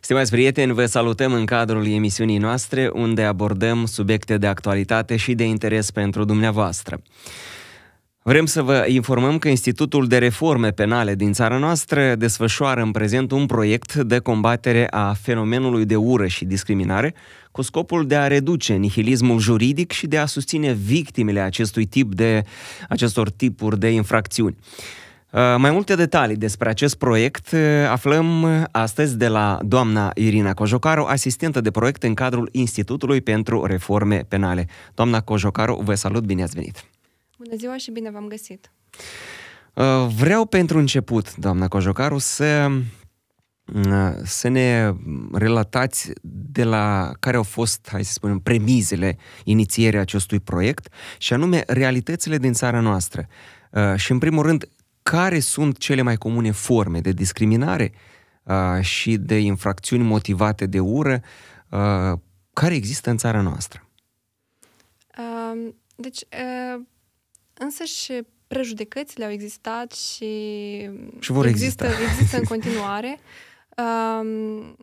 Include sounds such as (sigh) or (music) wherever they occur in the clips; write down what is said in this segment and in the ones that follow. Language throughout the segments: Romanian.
Stimați prieteni, vă salutăm în cadrul emisiunii noastre unde abordăm subiecte de actualitate și de interes pentru dumneavoastră. Vrem să vă informăm că Institutul de Reforme Penale din țara noastră desfășoară în prezent un proiect de combatere a fenomenului de ură și discriminare cu scopul de a reduce nihilismul juridic și de a susține victimele acestui tip de, acestor tipuri de infracțiuni. Uh, mai multe detalii despre acest proiect uh, aflăm astăzi de la doamna Irina Cojocaru, asistentă de proiect în cadrul Institutului pentru Reforme Penale. Doamna Cojocaru, vă salut, bine ați venit! Bună ziua și bine v-am găsit! Uh, vreau pentru început, doamna Cojocaru, să, uh, să ne relatați de la care au fost, hai să spunem, premizele inițierii acestui proiect și anume realitățile din țara noastră. Uh, și în primul rând, care sunt cele mai comune forme de discriminare și de infracțiuni motivate de ură care există în țara noastră? Um, deci, însă și prejudecățile au existat și, și vor există, exista. există în (laughs) continuare. Um,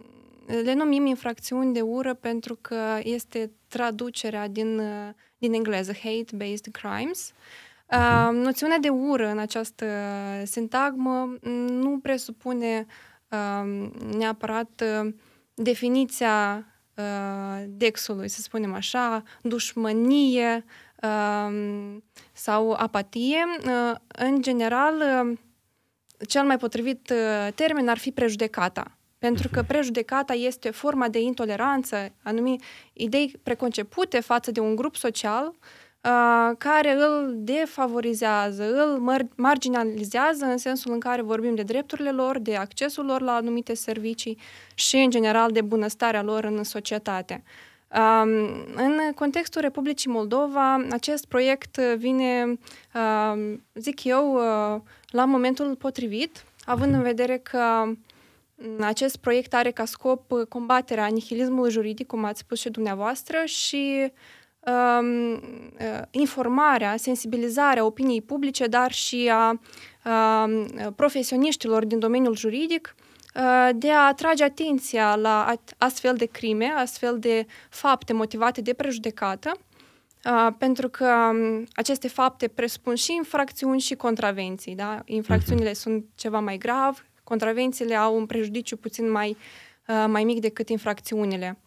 le numim infracțiuni de ură pentru că este traducerea din, din engleză, hate-based crimes. Uh, noțiunea de ură în această sintagmă nu presupune uh, neapărat uh, definiția uh, dexului, să spunem așa, dușmănie, sau apatie. În general, cel mai potrivit uh, termen ar fi prejudecata. Pentru că mhm. prejudecata este forma de intoleranță, anumite idei preconcepute față de un grup social uh, care îl defavorizează, îl marginalizează în sensul în care vorbim de drepturile lor, de accesul lor la anumite servicii și, în general, de bunăstarea lor în societate. Uh, în contextul Republicii Moldova, acest proiect vine, zic eu, uh, la momentul potrivit, având în mhm. vedere că acest proiect are ca scop uh, combaterea nihilismului juridic, cum ați spus și dumneavoastră, și um, informarea, sensibilizarea opiniei publice, dar și a um, profesioniștilor din domeniul juridic Uh, de a atrage atenția la astfel de crime, astfel de fapte motivate de prejudecată, uh, pentru că um, aceste fapte presupun și infracțiuni și contravenții. Da? Infracțiunile uh-huh. sunt ceva mai grav, contravențiile au un prejudiciu puțin mai, uh, mai mic decât infracțiunile.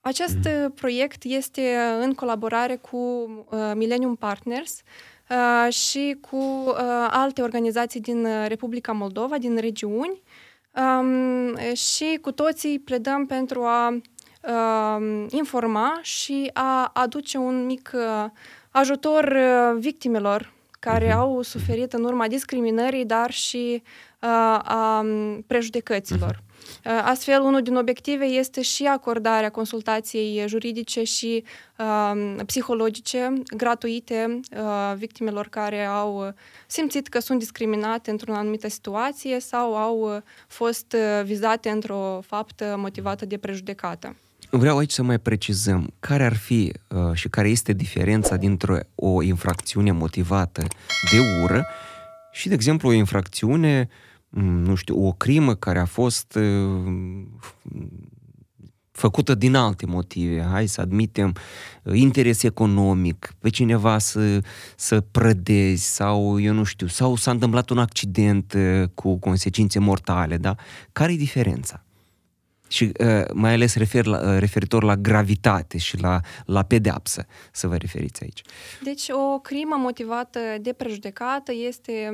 Acest mhm. proiect este în colaborare cu Millennium Partners, uh, Uh, și cu uh, alte organizații din uh, Republica Moldova, din regiuni um, și cu toții predăm pentru a um, informa și a aduce un mic ajutor victimelor care uh-huh. au suferit în urma discriminării, dar și uh, a um, prejudecăților. Uh-huh. Astfel, unul din obiective este și acordarea consultației juridice și uh, psihologice gratuite uh, victimelor care au simțit că sunt discriminate într-o anumită situație sau au fost vizate într-o faptă motivată de prejudecată. Vreau aici să mai precizăm care ar fi uh, și care este diferența dintre o infracțiune motivată de ură și, de exemplu, o infracțiune, mm, nu știu, o crimă care a fost uh, făcută din alte motive, hai să admitem uh, interes economic, pe cineva să, să prădezi sau, eu nu știu, sau s-a întâmplat un accident uh, cu consecințe mortale, da? Care e diferența? și uh, mai ales refer la, uh, referitor la gravitate și la, la pedeapsă, să vă referiți aici. Deci o crimă motivată de prejudecată este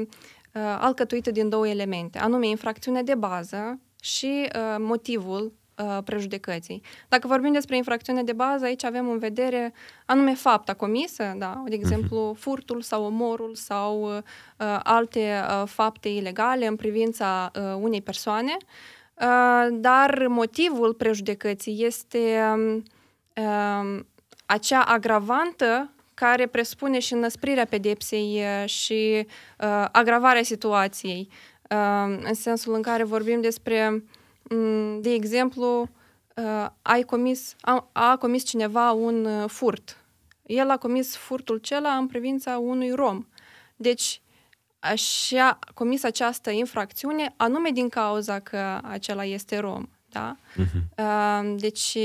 uh, alcătuită din două elemente, anume infracțiunea de bază și uh, motivul uh, prejudecății. Dacă vorbim despre infracțiunea de bază, aici avem în vedere anume fapta comisă, da? de exemplu uh-huh. furtul sau omorul sau uh, alte uh, fapte ilegale în privința uh, unei persoane, uh, Uh, dar motivul prejudecății este um, um, acea agravantă care presupune și înăsprirea pedepsei uh, și uh, agravarea situației, um, în sensul în care vorbim despre, mm, de exemplu, ai comis, a, a comis cineva un furt. El a comis furtul cela în privința unui rom. Deci, și-a comis această infracțiune anume din cauza că acela este rom. Da? Uh-huh. Deci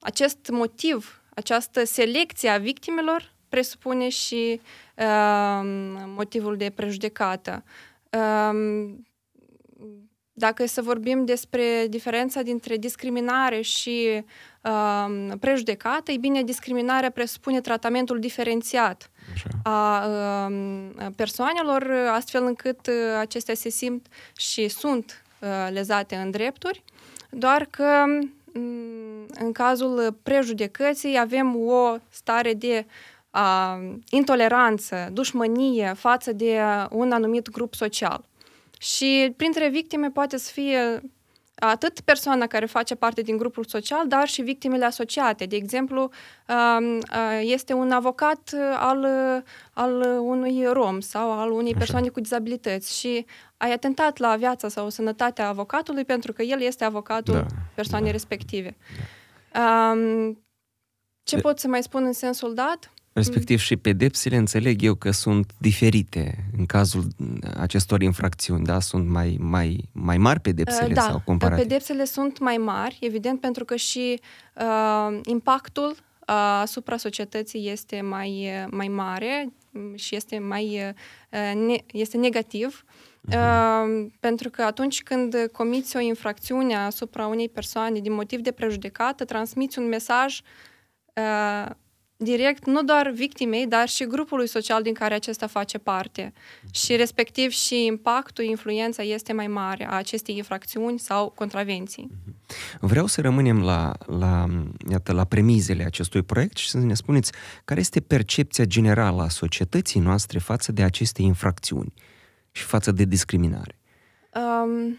acest motiv, această selecție a victimelor presupune și motivul de prejudecată. Dacă să vorbim despre diferența dintre discriminare și prejudecată, e bine, discriminarea presupune tratamentul diferențiat Um, a persoanelor, astfel încât uh, acestea se simt și sunt uh, lezate în drepturi, doar că în cazul prejudecății avem o stare de a, intoleranță, dușmănie față de un anumit grup social. Și printre victime poate să fie atât persoana care face parte din grupul social, dar și victimele asociate. De exemplu, este un avocat al, al unui rom sau al unei persoane cu dizabilități și ai atentat la viața sau sănătatea avocatului pentru că el este avocatul da, persoanei da. respective. Da. Ce pot să mai spun în sensul dat? respectiv și pedepsele, înțeleg eu că sunt diferite în cazul acestor infracțiuni, da? Sunt mai, mai, mai mari pedepsele da, sau comparate? pedepsele sunt mai mari, evident, pentru că și uh, impactul uh, asupra societății este mai, mai mare și este mai uh, ne, este negativ. Mhm. Uh, pentru că atunci când comiți o infracțiune asupra unei persoane din motiv de prejudecată, transmiți un mesaj uh, direct nu doar victimei, dar și grupului social din care acesta face parte. Și respectiv și impactul, influența este mai mare a acestei infracțiuni sau contravenții. Vreau să rămânem la, la, iată, la premizele acestui proiect și să ne spuneți care este percepția generală a societății noastre față de aceste infracțiuni și față de discriminare. Um,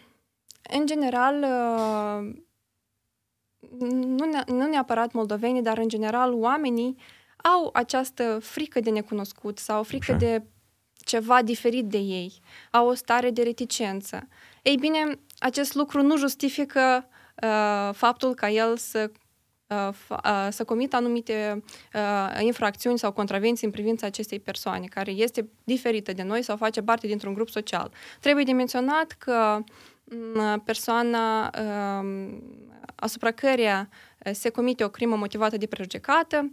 în general, uh nu, ne- nu neapărat moldovenii, dar în general oamenii au această frică de necunoscut sau frică Așa. de ceva diferit de ei, au o stare de reticență. Ei bine, acest lucru nu justifică uh, faptul ca el să uh, uh, să comită anumite uh, infracțiuni sau contravenții în privința acestei persoane, care este diferită de noi sau face parte dintr-un grup social. Trebuie de menționat că mm, persoana uh, asupra căreia uh, se comite o crimă motivată de prejudecată,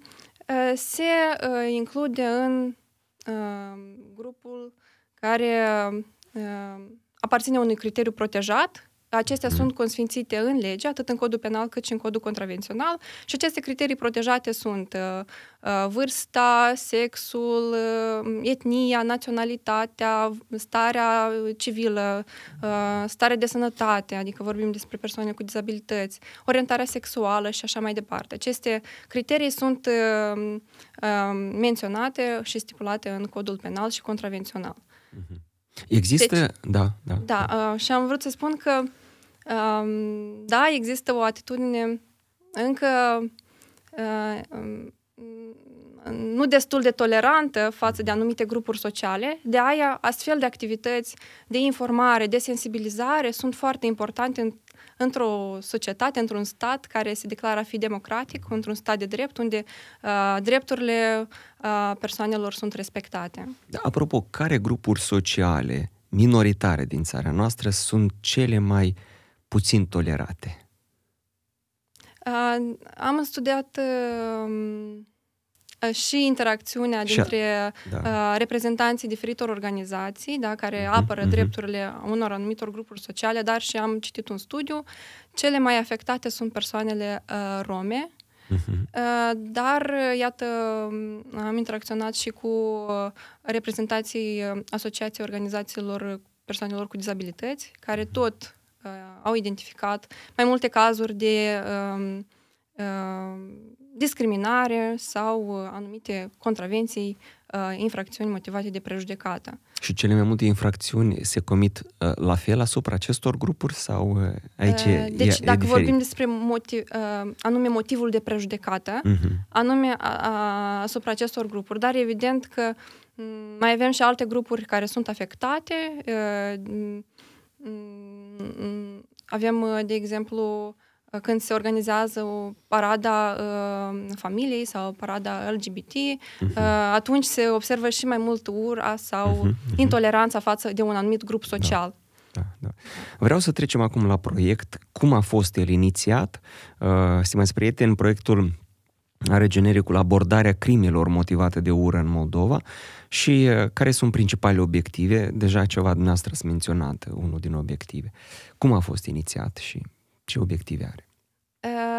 uh, se uh, include în grupul care aparține unui criteriu protejat, Acestea sunt consfințite în lege, atât în codul penal cât și în codul contravențional și aceste criterii protejate sunt uh, uh, vârsta, sexul, uh, etnia, naționalitatea, starea civilă, starea de sănătate, adică vorbim despre persoane cu dizabilități, orientarea sexuală și așa mai departe. Aceste criterii sunt menționate și stipulate în codul penal și contravențional. Mm-hmm. Există, deci, da, da. Da, da. Uh, și am vrut să spun că uh, da, există o atitudine încă uh, um, nu destul de tolerantă față de anumite grupuri sociale, de aia astfel de activități de informare, de sensibilizare sunt foarte importante în într-o societate, într-un stat care se declară a fi democratic, într-un stat de drept, unde uh, drepturile uh, persoanelor sunt respectate. Da, apropo, care grupuri sociale minoritare din țara noastră sunt cele mai puțin tolerate? Uh, am studiat uh, Uh, și interacțiunea dintre da. uh, reprezentanții diferitor organizații da, care mhm, apără uh-huh. drepturile unor anumitor grupuri sociale, dar și am citit un studiu, cele mai afectate sunt persoanele uh, rome, Uh-huh. Dar, iată, am interacționat și cu uh, reprezentații uh, Asociației Organizațiilor Persoanelor cu Dizabilități, care tot uh, au identificat mai multe cazuri de uh, uh, discriminare sau uh, anumite contravenții, uh, infracțiuni motivate de prejudecată. Și cele mai multe infracțiuni se comit uh, la fel asupra acestor grupuri sau aici deci, e dacă e vorbim despre motiv, anume motivul de prejudecată, uh-huh. anume asupra acestor grupuri, dar evident că mm, mai avem și alte grupuri care sunt afectate. Mm, mm, avem, de exemplu, când se organizează o parada uh, familiei sau parada LGBT, uh-huh. Mhm. uh, atunci se observă și mai mult ura sau uh-huh. intoleranța față de un anumit grup da. social. Da. Da, da. Vreau să trecem acum la proiect. Cum a fost el inițiat? Uh, stimați prieteni, proiectul are genericul abordarea crimelor motivate de ură în Moldova și uh, care sunt principalele obiective. Deja ceva dumneavoastră ați menționat, unul din obiective. Cum a fost inițiat și ce obiective are?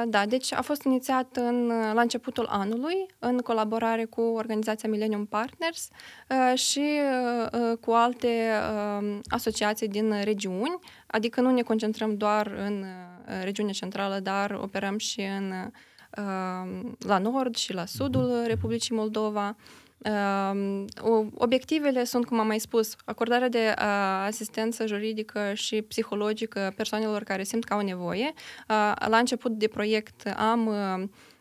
Da, deci a fost inițiat în, la începutul anului, în colaborare cu organizația Millennium Partners uh, și uh, uh, cu alte asociații din regiuni, adică nu ne concentrăm doar în regiunea centrală, dar operăm și în, la nord și la sudul mhm. Republicii Moldova. Ehm, obiectivele sunt, cum am mai spus, acordarea de asistență juridică și psihologică persoanelor care simt că au nevoie. La început de proiect am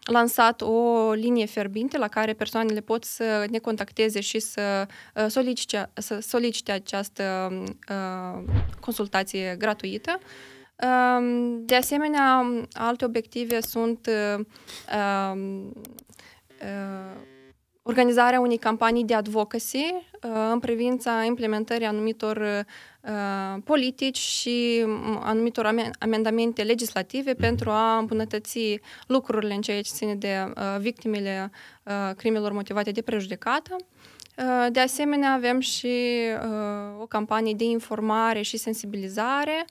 lansat o linie fierbinte la care persoanele pot să ne contacteze și să solicite, să solicite această consultație gratuită. Ehm, de asemenea, alte obiective sunt organizarea unei campanii de advocacy uh, în privința implementării anumitor uh, politici și mm, anumitor amendamente legislative mhm. pentru a îmbunătăți lucrurile în ceea ce ține de uh, victimele crimelor motivate de prejudecată. De asemenea, avem și uh, o campanie de informare și sensibilizare,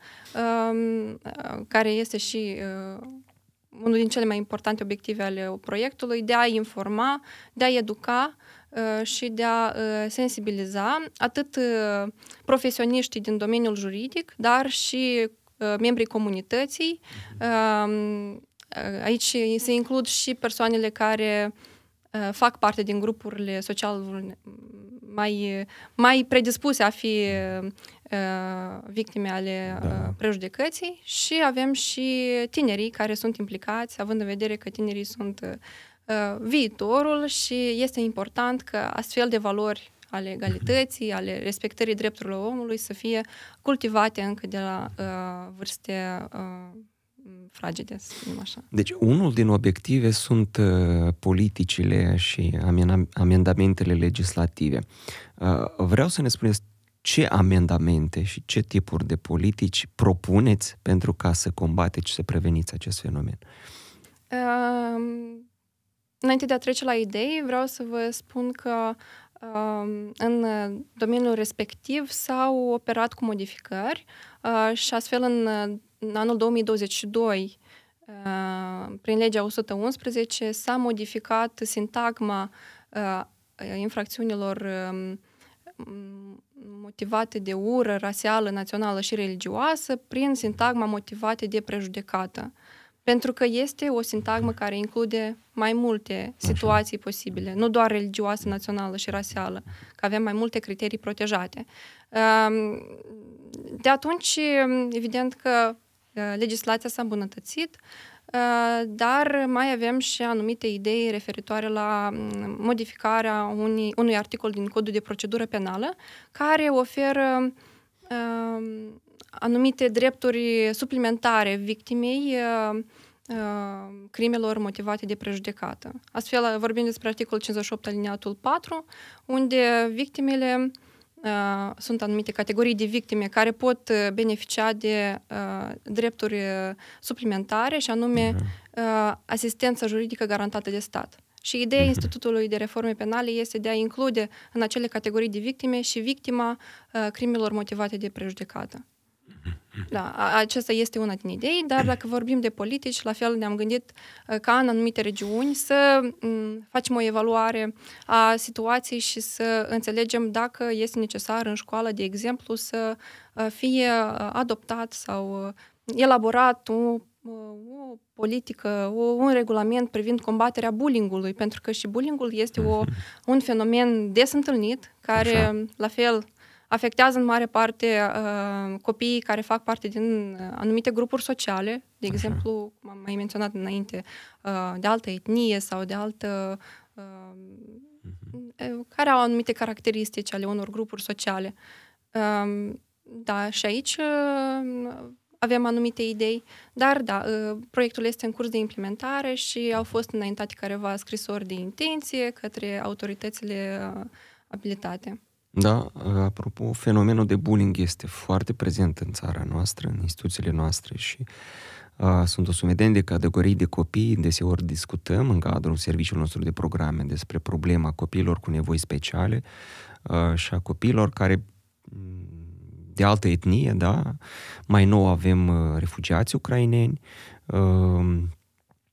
um, care este și uh, unul din cele mai importante obiective ale proiectului, de a informa, de a educa uh, și de a uh, sensibiliza atât uh, profesioniștii din domeniul juridic, dar și membrii comunității. Um, aici se includ și persoanele care fac parte din grupurile social mai, mai predispuse a fi Uh, victime ale da. Uh, prejudecății și avem și tinerii care sunt implicați, având în vedere că tinerii sunt uh, viitorul și este important că astfel de valori ale egalității, ale respectării drepturilor omului să fie cultivate încă de la uh, vârste uh, fragede, să spunem așa. Deci unul din obiective sunt uh, politicile și amendamentele legislative. Uh, vreau să ne spuneți ce amendamente și ce tipuri de politici propuneți pentru ca să combateți și să preveniți acest fenomen? Um, înainte de a trece la idei, vreau să vă spun că um, în domeniul respectiv s-au operat cu modificări uh, și astfel în, în anul 2022 uh, prin legea 111 s-a modificat sintagma uh, infracțiunilor uh, motivate de ură, rasială, națională și religioasă prin sintagma motivate de prejudecată. Pentru că este o sintagmă care include mai multe situații Așa. posibile, nu doar religioasă, națională și rasială, că avem mai multe criterii protejate. De atunci, evident că uh, legislația s-a îmbunătățit, Eh, dar mai avem și anumite idei referitoare la mm, modificarea unui, unui articol din codul de procedură penală care oferă uh, anumite drepturi suplimentare victimei uh, crimelor motivate de prejudecată. Astfel vorbim despre articolul 58 aliniatul 4, unde victimele uh, Э, sunt anumite categorii de victime care pot uh, beneficia de uh, drepturi uh, suplimentare și anume da. uh, asistență juridică garantată de stat. Și ideea uh-huh. Institutului de Reforme Penale este de a include în acele categorii de victime și victima uh, crimelor motivate de prejudecată. Da, aceasta este una din idei, dar (clears throat) dacă vorbim de politici, la fel ne-am gândit uh, ca în anumite regiuni să mm, facem o evaluare a situației și să înțelegem dacă este necesar în școală, de exemplu, să uh, fie uh, adoptat sau elaborat o o politică, o, un regulament privind combaterea bullyingului, pentru că și bullyingul este o, (laughs) un fenomen des întâlnit, care Așa. la fel afectează în mare parte uh, copiii care fac parte din uh, anumite grupuri sociale, de exemplu, Așa. cum am mai menționat înainte, uh, de altă etnie sau de altă uh, uh-huh. care au anumite caracteristici ale unor grupuri sociale. Uh, da, și aici uh, avem anumite idei, dar da, uh, proiectul este în curs de implementare și au mhm. fost înaintate careva scrisori de intenție către autoritățile uh, abilitate. Da, apropo, fenomenul de bullying este foarte prezent în țara noastră, în instituțiile noastre și uh, sunt o sumedenie de categorii de copii, deseori discutăm în cadrul serviciului nostru de programe despre problema copiilor cu nevoi speciale uh, și a copiilor care de altă etnie, da? Mai nou avem uh, refugiați ucraineni uh,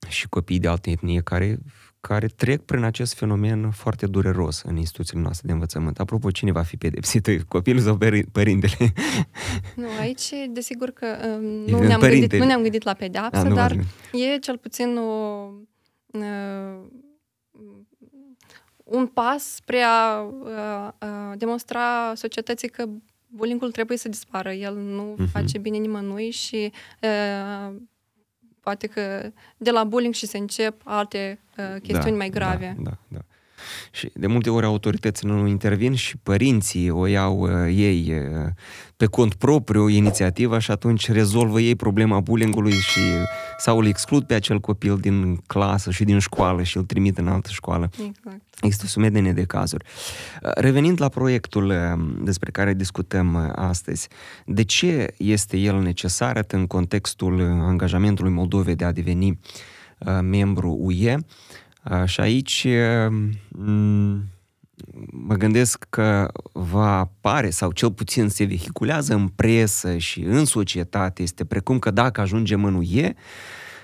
și copii de altă etnie care care trec prin acest fenomen foarte dureros în instituțiile noastre de învățământ. Apropo, cine va fi pedepsit? (laughs) Copilul sau părintele? (laughs) Nu, aici desigur că um, nu, ne-am gândit, nu ne-am gândit la pedeapsă, da, dar e cel puțin o, uh, un pas spre a uh, uh, demonstra societății că bullying trebuie să dispară. El nu uh-huh. face bine nimănui și uh, poate că de la bullying și se încep alte uh, da, chestiuni da, mai grave. Da, da, da. Și de multe ori autoritățile nu intervin și părinții o iau uh, ei uh, pe cont propriu inițiativa și atunci rezolvă ei problema bullying și sau îl exclud pe acel copil din clasă și din școală și îl trimit în altă școală. Exact. Există o sumedenie de cazuri. Uh, revenind la proiectul uh, despre care discutăm uh, astăzi, de ce este el necesar în contextul angajamentului Moldovei de a deveni membru UE? Și aici ehm, mă gândesc că va apare, sau cel puțin se vehiculează în presă și în societate, este precum că dacă ajungem în UE,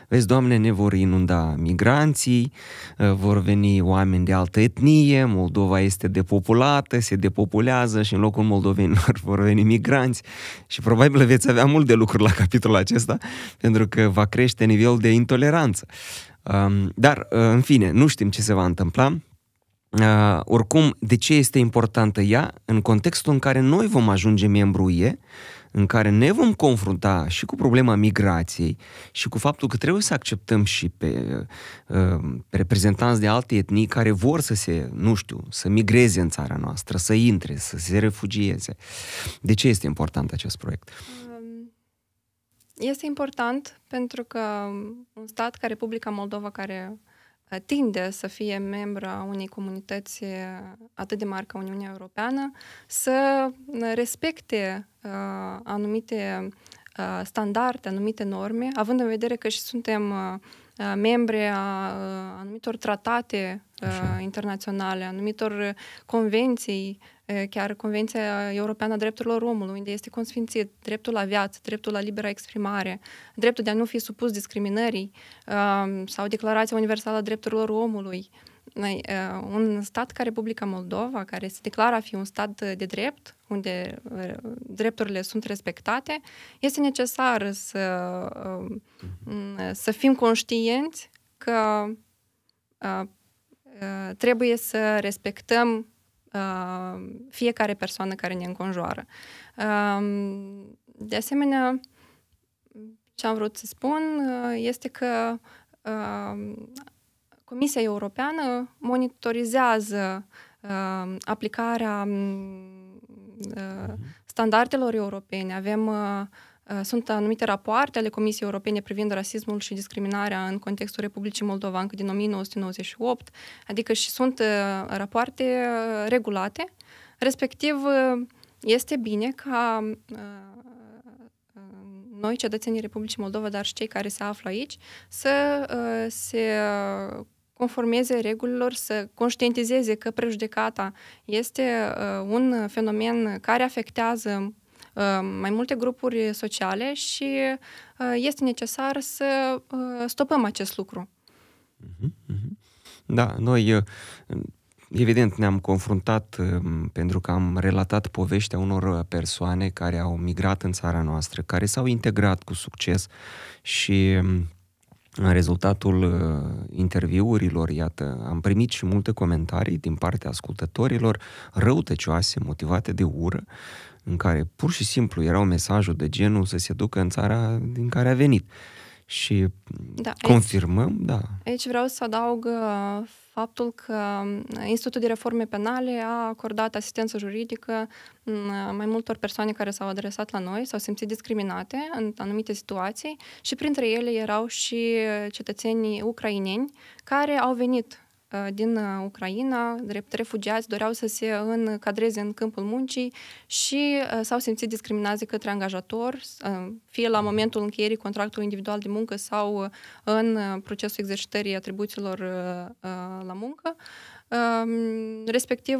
vezi, Doamne, ne vor inunda migranții, ă, vor veni oameni de altă etnie, Moldova este depopulată, se depopulează și în locul moldovenilor (laughs) vor veni migranți și probabil veți avea mult de lucru la capitolul acesta, pentru că va crește nivelul de intoleranță. Uh, dar, uh, în fine, nu știm ce se va întâmpla. Uh, oricum, de ce este importantă ea? În contextul în care noi vom ajunge membru UE, în care ne vom confrunta și cu problema migrației și cu faptul că trebuie să acceptăm și pe uh, reprezentanți de alte etnii care vor să se, nu știu, să migreze în țara noastră, să intre, să se refugieze. De ce este important acest proiect? Este important pentru că un stat ca Republica Moldova, care uh, tinde să fie membra unei comunități uh, atât de mari ca Uniunea Europeană, să uh, respecte uh, anumite uh, standarde, anumite norme, având în vedere că și suntem uh, Uh, membre a uh, anumitor tratate uh, Așa. internaționale, anumitor convenții, chiar Convenția Europeană a Drepturilor Omului, unde este consfințit dreptul la viață, dreptul la liberă exprimare, dreptul de a nu fi supus discriminării sau Declarația Universală a Drepturilor Omului. Noi, uh, un stat ca Republica Moldova, care se declară a fi un stat de drept, unde uh, drepturile sunt respectate, este necesar să, uh, um, să fim conștienți că trebuie să respectăm fiecare persoană care ne înconjoară. Um, de asemenea, ce am vrut să spun este că Comisia Europeană monitorizează uh, aplicarea mm, uh, mhm. standardelor europene. Avem uh, uh, sunt anumite rapoarte ale Comisiei Europene privind rasismul și discriminarea în contextul Republicii Moldova încă din 1998, adică și sunt uh, rapoarte uh, regulate. Respectiv, este bine ca noi, cetățenii Republicii Moldova, dar și cei care se află aici, să se conformeze regulilor, să conștientizeze că prejudecata este uh, un fenomen care afectează uh, mai multe grupuri sociale și uh, este necesar să uh, stopăm acest lucru. Mhm, mhm. Da, noi uh, evident ne-am confruntat um, pentru că am relatat povestea unor uh, persoane care au migrat în țara noastră, care s-au integrat cu succes și um, rezultatul uh, interviurilor, iată, am primit și multe comentarii din partea ascultătorilor răutăcioase, motivate de ură, în care pur și simplu erau mesajul de genul să se ducă în țara din care a venit și da, aici, confirmăm, da. Aici vreau să adaug uh, faptul că uh, Institutul de Reforme Penale a acordat asistență juridică mm, uh, mai multor persoane care s-au adresat la noi, s-au simțit discriminate în anumite situații și printre ele erau și cetățenii ucraineni care au venit Uh, din uh, Ucraina, drept refugiați, doreau să se încadreze în câmpul muncii și uh, s-au simțit discriminați către angajator, fie la momentul încheierii contractului individual de muncă sau în procesul exercitării atribuțiilor la muncă. Um, respectiv,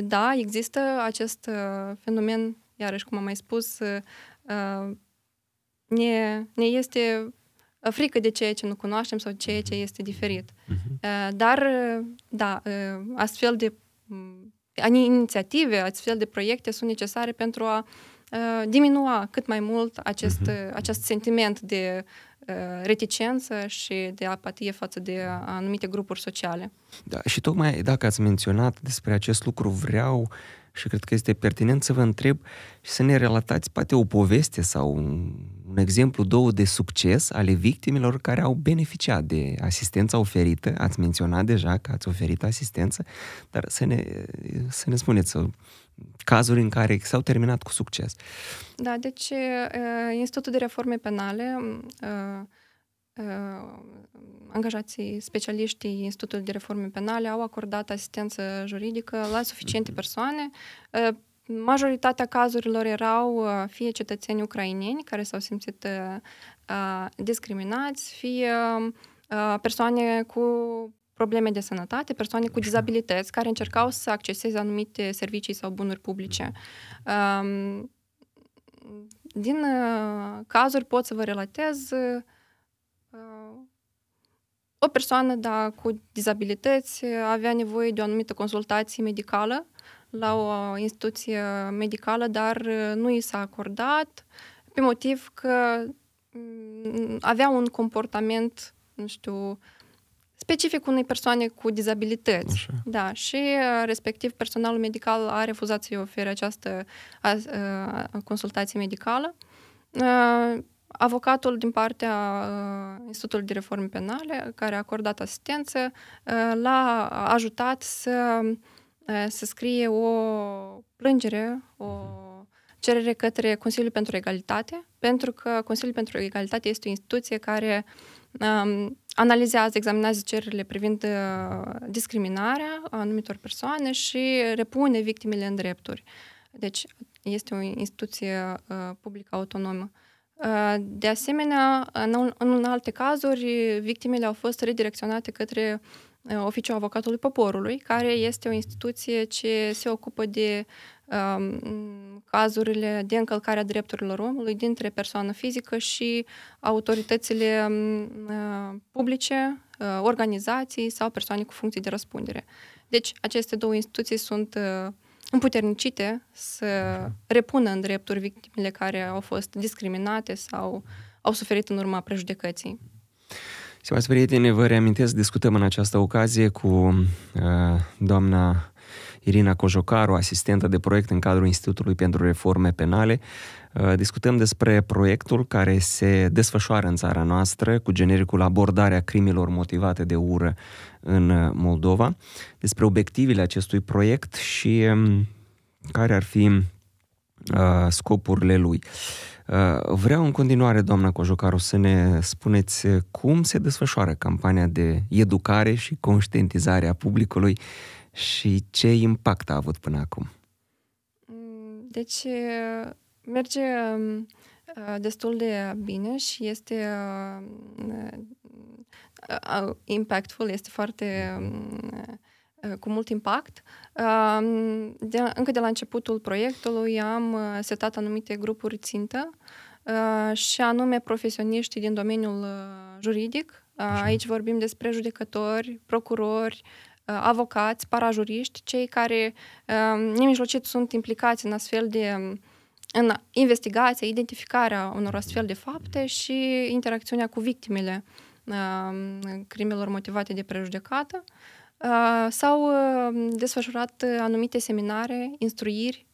da, există acest fenomen, iarăși cum am mai spus, ne, ne este Ă, frică de ceea ce nu cunoaștem sau ceea ce mhm. este diferit. Uh-huh. Dar, ă, da, astfel de inițiative, astfel de proiecte sunt necesare pentru a diminua cât mai mult acest, uh-huh. acest sentiment de reticență și de apatie față de anumite grupuri sociale. Da, și tocmai dacă ați menționat despre acest lucru, vreau și cred că este pertinent să vă întreb și să ne relatați poate o poveste sau un exemplu, două de succes ale victimelor care au beneficiat de asistența oferită. Ați menționat deja că ați oferit asistență, dar să ne, să ne spuneți uh, cazuri în care s-au terminat cu succes. Da, deci uh, Institutul de Reforme Penale, uh, angajații specialiștii Institutului de Reforme Penale au acordat asistență juridică la suficiente mhm. persoane Majoritatea cazurilor erau uh, fie cetățeni ucraineni care s-au simțit uh, uh, discriminați, fie um, persoane cu probleme de sănătate, persoane cu dizabilități care încercau să acceseze anumite servicii sau bunuri publice. Um, din cazuri pot să vă relatez o persoană da, cu dizabilități avea nevoie de o anumită consultație medicală la o instituție medicală, dar uh, nu i s-a acordat pe motiv că mm, avea un comportament, nu știu, specific unei persoane cu dizabilități. Așa. Da, și uh, respectiv personalul medical a refuzat să-i ofere această a, uh, a, consultație medicală. A, avocatul din partea Institutului de Reforme Penale, care a acordat asistență, l-a ajutat să să scrie o plângere, o mhm. cerere către Consiliul pentru Egalitate, pentru că Consiliul pentru Egalitate este o instituție care um, analizează, examinează cererile privind uh, discriminarea anumitor persoane și repune victimele în drepturi. Deci este o instituție uh, publică autonomă. de asemenea, în, în alte cazuri, victimele au fost redirecționate către uh, Oficiul Avocatului Poporului, care este o instituție ce se ocupă de um, cazurile de încălcare a drepturilor omului dintre persoană fizică și autoritățile um, uh, publice, uh, organizații sau persoane cu funcții de răspundere. Deci, aceste două instituții sunt uh, împuternicite să repună în drepturi victimele care au fost discriminate sau au suferit în urma prejudecății. Stimați prieteni, vă reamintesc, discutăm în această ocazie cu uh, doamna Irina Cojocaru, asistentă de proiect în cadrul Institutului pentru Reforme Penale. Uh, discutăm despre proiectul care se desfășoară în țara noastră cu genericul Abordarea crimilor motivate de ură în uh, Moldova, despre obiectivele acestui proiect și um, care ar fi uh, scopurile lui. Uh, Uh, vreau în continuare, doamna Cojocaru, să ne spuneți uh, cum se desfășoară campania de educare și conștientizare a publicului și ce impact a avut până acum. Mm, deci, uh, merge um, destul de bine și este impactful, este foarte mhm. um, Uh, cu mult impact. Um, de, încă de la începutul proiectului am uh, setat anumite grupuri țintă uh, și anume profesioniștii din domeniul juridic. Aici vorbim despre judecători, procurori, avocați, parajuriști, cei care um, nemijlocit sunt implicați în astfel de um, în investigația, identificarea unor astfel de fapte și interacțiunea cu victimele crimelor motivate de prejudecată. Uh, s-au uh, desfășurat uh, anumite seminare, instruiri,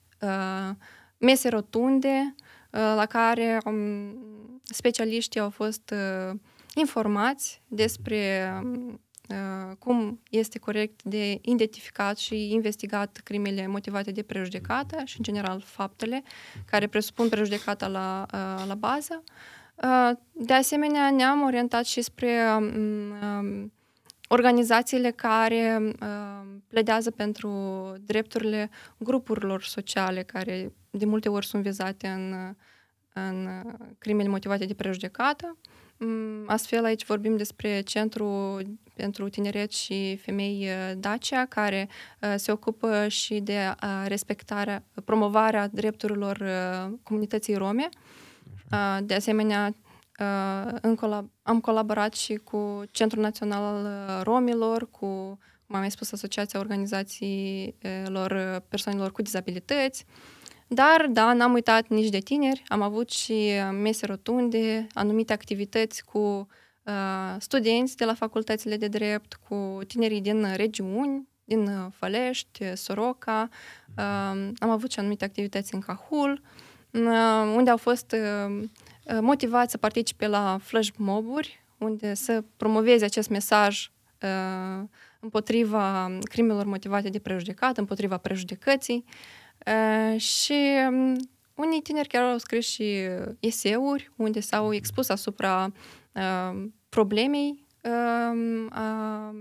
mese rotunde la care um, specialiștii au fost informați despre um, cum este corect de identificat și investigat crimele motivate de prejudecată și, în general, faptele care presupun prejudecata la, la bază. De asemenea, ne-am orientat și spre um, organizațiile care uh, pledează pentru drepturile grupurilor sociale, care de multe ori sunt vizate în, în crimele motivate de prejudecată. Mm, astfel, aici vorbim despre Centru pentru Tineret și Femei uh, Dacia, care uh, se ocupă și de uh, respectarea, promovarea drepturilor comunității rome. De asemenea, Uh, în colab- am colaborat și cu Centrul Național al uh, Romilor, cu, cum am mai spus, Asociația Organizațiilor uh, Persoanelor cu Dizabilități. Dar, da, n-am uitat nici de tineri. Am avut și mese rotunde, anumite activități cu uh, studenți de la facultățile de drept, cu tinerii din regiuni, din Fălești, Soroca. Uh, am avut și anumite activități în Cahul, uh, unde au fost uh, Uh, motivați să participe la flash moburi, unde să promoveze acest mesaj uh, împotriva crimelor motivate de prejudecat, împotriva prejudecății. Uh, și um, unii tineri chiar au scris și eseuri unde s-au expus asupra problemei um, a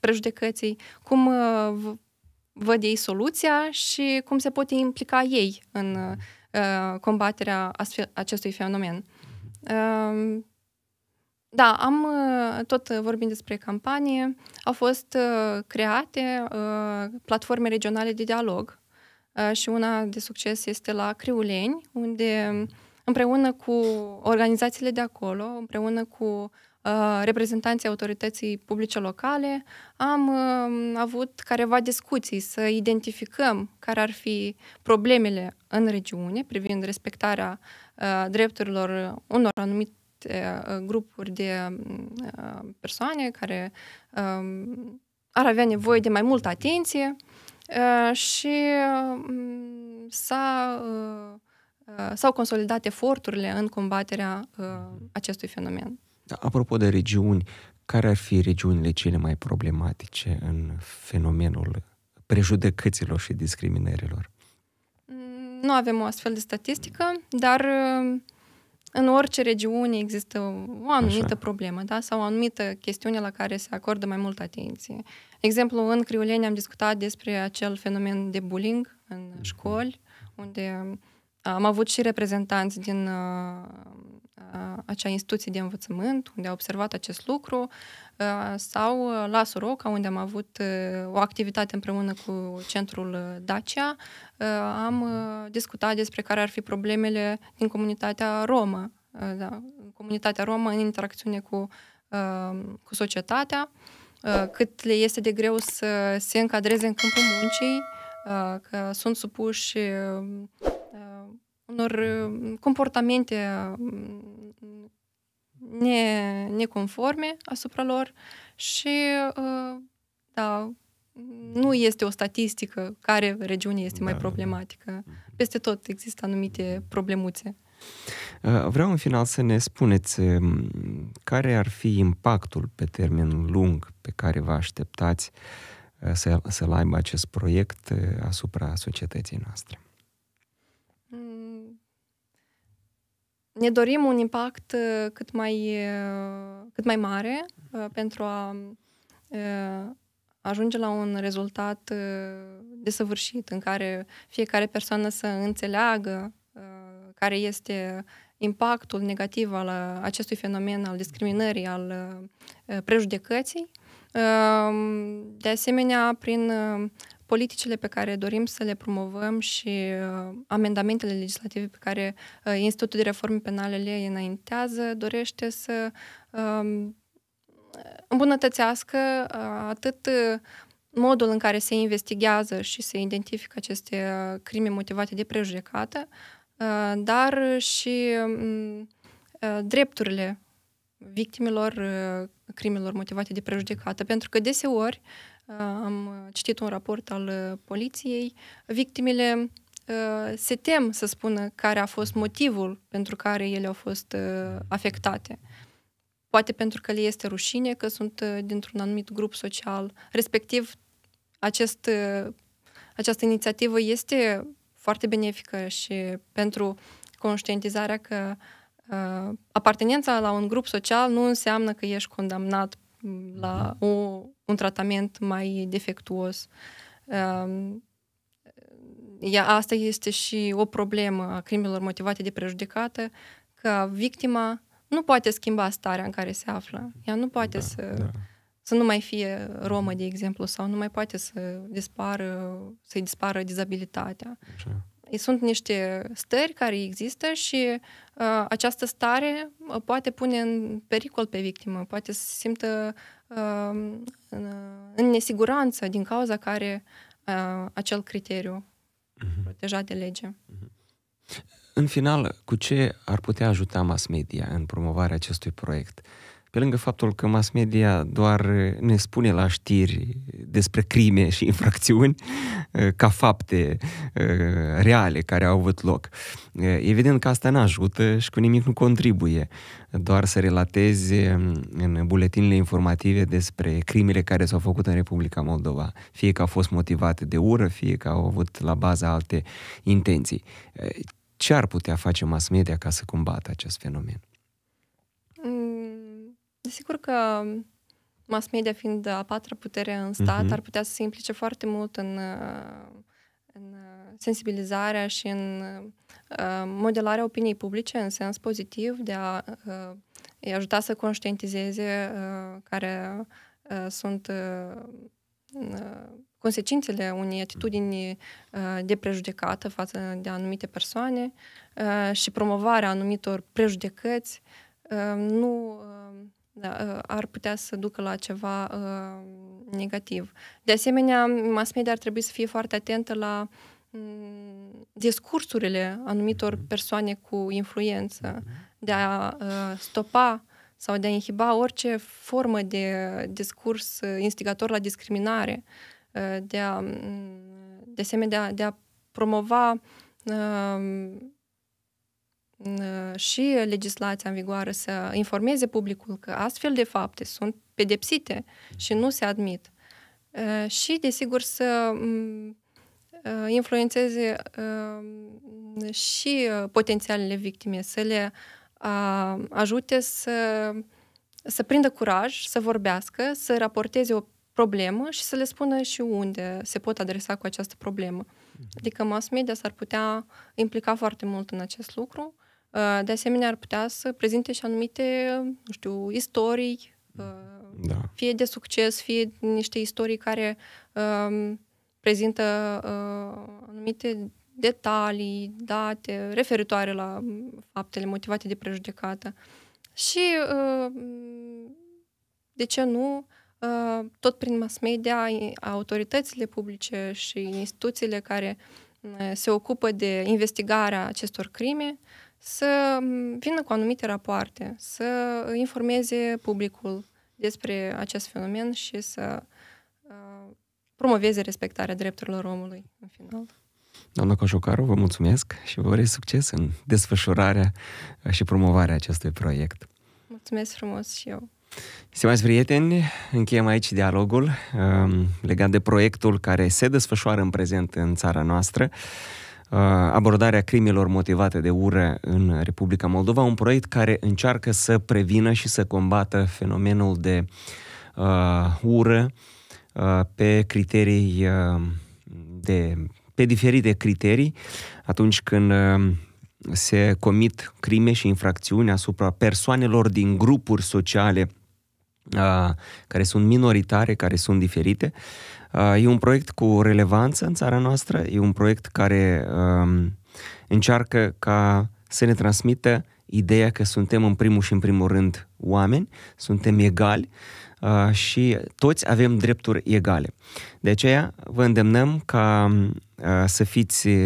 prejudecății, cum văd ei soluția și cum se pot implica ei în Uh, combaterea astfel, acestui fenomen. Um, da, am uh, tot vorbind despre campanie, au fost uh, create platforme regionale de dialog și una de succes este la Criuleni, unde împreună cu organizațiile de acolo, împreună cu Uh, reprezentanții autorității publice locale, am um, avut careva discuții să identificăm care ar fi problemele în regiune privind respectarea uh, drepturilor unor anumite uh, grupuri de um, persoane care um, ar avea nevoie de mai multă atenție și s-a, s-au consolidat eforturile în combaterea acestui fenomen. Da, apropo de regiuni, care ar fi regiunile cele mai problematice în fenomenul prejudecăților și discriminărilor? Nu avem o astfel de statistică, dar uh, în orice regiune există o anumită Așa. problemă da? sau o anumită chestiune la care se acordă mai multă atenție. exemplu, în Criuleni am discutat despre acel fenomen de bullying în mhm. școli, unde am avut și reprezentanți din uh, Uh, acea instituție de învățământ unde a observat acest lucru uh, sau uh, la Soroca, unde am avut o activitate împreună cu centrul Dacia, am discutat despre care ar fi problemele din comunitatea romă, da, comunitatea romă în interacțiune cu, cu societatea, cât le este de greu să se încadreze în câmpul muncii, că sunt supuși unor uh, comportamente uh, ne, neconforme asupra lor și uh, da, nu este o statistică care regiune este da, mai da, da. problematică. Mhm. Peste tot există anumite problemuțe. Vreau în final să ne spuneți um, care ar fi impactul pe termen lung pe care vă așteptați să, să-l aibă acest proiect asupra societății noastre. ne dorim un impact uh, cât mai, uh, cât mai mare uh, pentru a ajunge la un rezultat desăvârșit în care fiecare persoană să înțeleagă care este impactul negativ al acestui fenomen al discriminării, al prejudecății. De asemenea, prin politicile pe care dorim să le promovăm și uh, amendamentele legislative pe care uh, Institutul de Reforme Penale le înaintează, dorește să uh, îmbunătățească uh, atât uh, modul în care se investigează și se identifică aceste uh, crime motivate de prejudecată, uh, dar și um, uh, drepturile victimelor crimelor motivate de prejudecată, pentru că deseori uh, Uh, am uh, citit un raport al uh, poliției. Victimele se tem să spună care a fost motivul pentru care ele au fost afectate. Poate pentru că le este rușine că sunt dintr-un anumit grup social. Respectiv, acest, această inițiativă este foarte benefică și pentru conștientizarea că uh, apartenența la un grup social nu înseamnă că ești condamnat la mhm. o, un tratament mai defectuos. Ia, asta este și o problemă a crimelor motivate de prejudecată, că victima nu poate schimba starea în care se află. Ea nu poate da, să, da. să nu mai fie romă, de exemplu, sau nu mai poate să dispară, să-i dispară dizabilitatea. Așa. Sunt niște stări care există și uh, această stare uh, poate pune în pericol pe victimă, poate să se simtă uh, în uh, nesiguranță din cauza care uh, acel criteriu uh-huh. protejat de lege. Uh-huh. În final, cu ce ar putea ajuta mass media în promovarea acestui proiect? Uh, pe lângă faptul că mass media doar ne spune la știri despre crime și (laughs) infracțiuni ca fapte reale care au avut loc, evident că asta nu ajută și cu nimic nu contribuie. Doar să relateze în buletinile informative despre crimele care s-au făcut în Republica Moldova, fie că au fost motivate de ură, fie că au avut la bază alte intenții. Ce ar putea face mass media ca să combată acest fenomen? Desigur că mass media fiind a patra putere în stat, mm-hmm. ar putea să se implice foarte mult în, uh, în uh, sensibilizarea și în uh, modelarea opiniei publice în sens pozitiv de a îi ajuta să conștientizeze care sunt consecințele unei atitudini de prejudecată față de anumite persoane și promovarea anumitor prejudecăți nu da, uh, ar putea să ducă la ceva uh, negativ. De asemenea, mass media ar trebui să fie foarte atentă la mm, discursurile anumitor mhm. persoane cu influență, mhm. de a uh, stopa sau de a inhiba orice formă de discurs uh, instigator la discriminare, de a, mm, de asemenea, de a, de a promova uh, Ă, și legislația în vigoare să informeze publicul că astfel de fapte sunt pedepsite și nu se admit. Ă, și, desigur, să ă, influențeze și potențialele victime, să le ajute să, să prindă curaj, să vorbească, să raporteze o problemă și să le spună și unde se pot adresa cu această problemă. Mhm. Adică mass media s-ar putea implica foarte mult în acest lucru Uh, de asemenea, ar putea să prezinte și anumite, nu știu, istorii, uh, da. fie de succes, fie niște istorii care um, prezintă uh, anumite detalii, date referitoare la um, faptele motivate de prejudecată. Și, de ce nu, tot prin mass media, autoritățile publice și instituțiile care se ocupă de investigarea acestor crime uh, să mm, vină cu anumite rapoarte, să informeze publicul despre acest fenomen și să uh, promoveze respectarea drepturilor omului în final. Doamna Coșocaru, vă mulțumesc și vă urez succes în desfășurarea uh, și promovarea acestui proiect. Mulțumesc frumos și eu. Stimați prieteni, încheiem aici dialogul um, legat de proiectul care se desfășoară în prezent în țara noastră. Uh, abordarea crimelor motivate de ură în Republica Moldova, un proiect care încearcă să prevină și să combată fenomenul de uh, ură uh, pe criterii uh, de pe diferite criterii atunci când uh, se comit crime și infracțiuni asupra persoanelor din grupuri sociale uh, care sunt minoritare, care sunt diferite, Uh, e un proiect cu relevanță în țara noastră, e un proiect care um, încearcă ca să ne transmită ideea că suntem în primul și în primul rând oameni, suntem egali uh, și toți avem drepturi egale. De aceea vă îndemnăm ca uh, să fiți uh,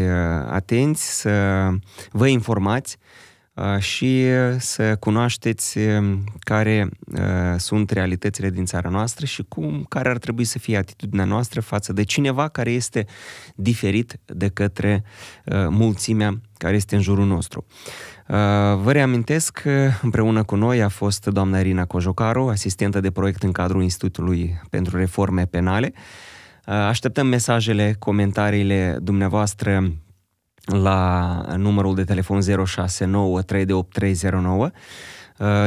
atenți, să vă informați, uh, și să cunoașteți care sunt realitățile din țara noastră și cum, care ar trebui să fie atitudinea noastră față de cineva care este diferit de către mulțimea care este în jurul nostru. Vă reamintesc că împreună cu noi a fost doamna Irina Cojocaru, asistentă de proiect în cadrul Institutului pentru Reforme Penale. Așteptăm mesajele, comentariile dumneavoastră la numărul de telefon 069 uh,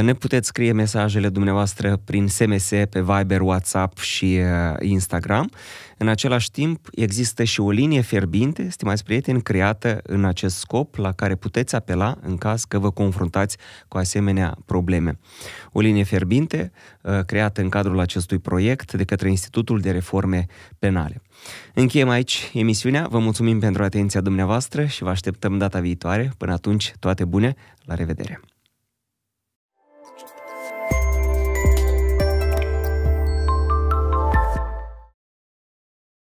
Ne puteți scrie mesajele dumneavoastră prin SMS, pe Viber, WhatsApp și uh, Instagram. În același timp, există și o linie fierbinte, stimați prieteni, creată în acest scop, la care puteți apela în caz că vă confruntați cu asemenea probleme. O linie fierbinte uh, creată în cadrul acestui proiect de către Institutul de Reforme Penale. Încheiem aici emisiunea, vă mulțumim pentru atenția dumneavoastră și vă așteptăm data viitoare. Până atunci, toate bune, la revedere!